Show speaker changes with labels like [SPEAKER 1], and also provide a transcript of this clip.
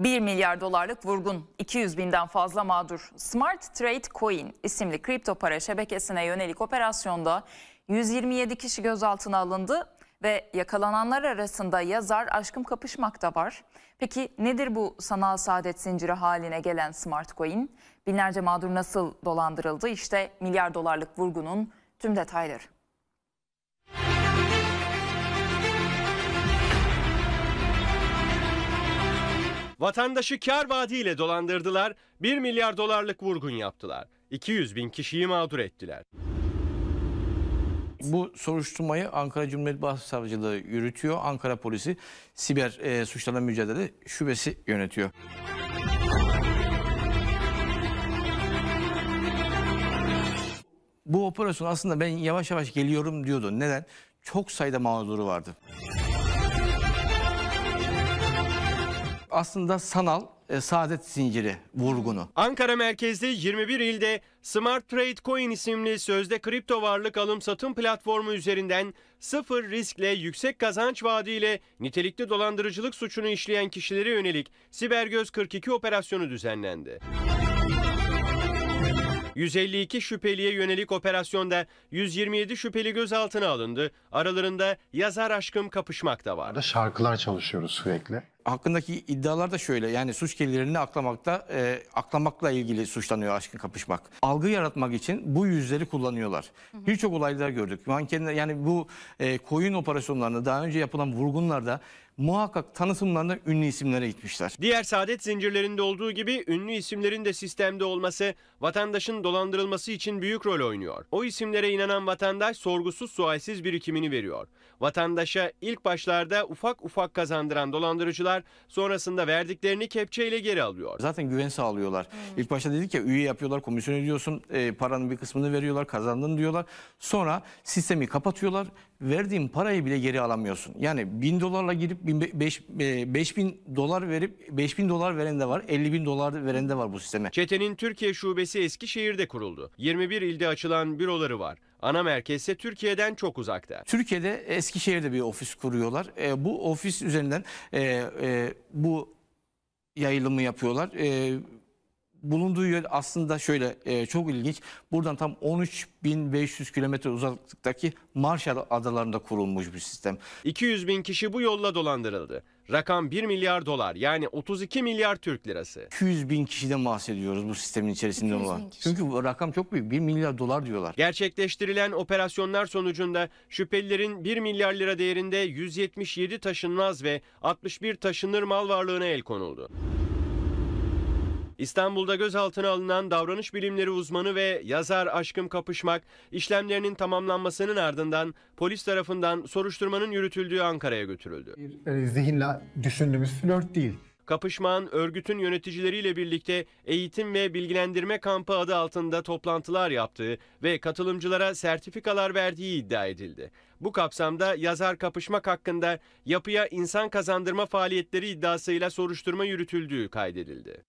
[SPEAKER 1] 1 milyar dolarlık vurgun, 200 binden fazla mağdur. Smart Trade Coin isimli kripto para şebekesine yönelik operasyonda 127 kişi gözaltına alındı ve yakalananlar arasında yazar Aşkım Kapışmak da var. Peki nedir bu sanal saadet zinciri haline gelen Smart Coin? Binlerce mağdur nasıl dolandırıldı? İşte milyar dolarlık vurgunun tüm detayları.
[SPEAKER 2] Vatandaşı kar vaadiyle dolandırdılar, 1 milyar dolarlık vurgun yaptılar. 200 bin kişiyi mağdur ettiler.
[SPEAKER 1] Bu soruşturmayı Ankara Cumhuriyet Başsavcılığı yürütüyor. Ankara polisi siber e, suçlarla mücadele şubesi yönetiyor. Bu operasyon aslında ben yavaş yavaş geliyorum diyordu. Neden? Çok sayıda mağduru vardı. aslında sanal e, saadet zinciri vurgunu.
[SPEAKER 2] Ankara merkezli 21 ilde Smart Trade Coin isimli sözde kripto varlık alım satım platformu üzerinden sıfır riskle yüksek kazanç vaadiyle nitelikli dolandırıcılık suçunu işleyen kişilere yönelik Sibergöz 42 operasyonu düzenlendi. 152 şüpheliye yönelik operasyonda 127 şüpheli gözaltına alındı. Aralarında yazar aşkım kapışmak da var. Şarkılar çalışıyoruz sürekli. Hakkındaki
[SPEAKER 1] iddialar da şöyle yani suç kirlilerini aklamakta e, aklamakla ilgili suçlanıyor aşkın kapışmak. Algı yaratmak için bu yüzleri kullanıyorlar. Birçok olaylar gördük. Mankenler yani bu e, koyun operasyonlarında daha önce yapılan vurgunlarda muhakkak tanıtımlarında ünlü isimlere gitmişler.
[SPEAKER 2] Diğer saadet zincirlerinde olduğu gibi ünlü isimlerin de sistemde olması vatandaşın dolandırılması için büyük rol oynuyor. O isimlere inanan vatandaş sorgusuz sualsiz birikimini veriyor. Vatandaşa ilk başlarda ufak ufak kazandıran dolandırıcılar yapıyorlar. Sonrasında verdiklerini kepçeyle geri alıyor.
[SPEAKER 1] Zaten güven sağlıyorlar. Hmm. İlk başta dedik ya üye yapıyorlar, komisyon ediyorsun, e, paranın bir kısmını veriyorlar, kazandın diyorlar. Sonra sistemi kapatıyorlar. Verdiğin parayı bile geri alamıyorsun. Yani bin dolarla girip bin beş, e, bin dolar verip beş bin dolar veren de var, 50 bin dolar veren de var bu sisteme.
[SPEAKER 2] Çetenin Türkiye Şubesi Eskişehir'de kuruldu. 21 ilde açılan büroları var. Ana merkezse Türkiye'den çok uzakta.
[SPEAKER 1] Türkiye'de Eskişehir'de bir ofis kuruyorlar. E, bu ofis üzerinden e, e, bu yayılımı yapıyorlar. E, bulunduğu yer aslında şöyle e, çok ilginç. Buradan tam 13.500 kilometre uzaklıktaki Marshall
[SPEAKER 2] Adaları'nda kurulmuş bir sistem. 200 bin kişi bu yolla dolandırıldı. Rakam 1 milyar dolar yani 32 milyar Türk lirası.
[SPEAKER 1] 200 bin kişiden bahsediyoruz bu sistemin içerisinde olan. Çünkü bu rakam çok büyük 1 milyar dolar diyorlar.
[SPEAKER 2] Gerçekleştirilen operasyonlar sonucunda şüphelilerin 1 milyar lira değerinde 177 taşınmaz ve 61 taşınır mal varlığına el konuldu. İstanbul'da gözaltına alınan davranış bilimleri uzmanı ve yazar Aşkım Kapışmak işlemlerinin tamamlanmasının ardından polis tarafından soruşturmanın yürütüldüğü Ankara'ya götürüldü.
[SPEAKER 1] Bir e, zihinle düşündüğümüz flört değil.
[SPEAKER 2] Kapışman örgütün yöneticileriyle birlikte eğitim ve bilgilendirme kampı adı altında toplantılar yaptığı ve katılımcılara sertifikalar verdiği iddia edildi. Bu kapsamda yazar kapışmak hakkında yapıya insan kazandırma faaliyetleri iddiasıyla soruşturma yürütüldüğü kaydedildi.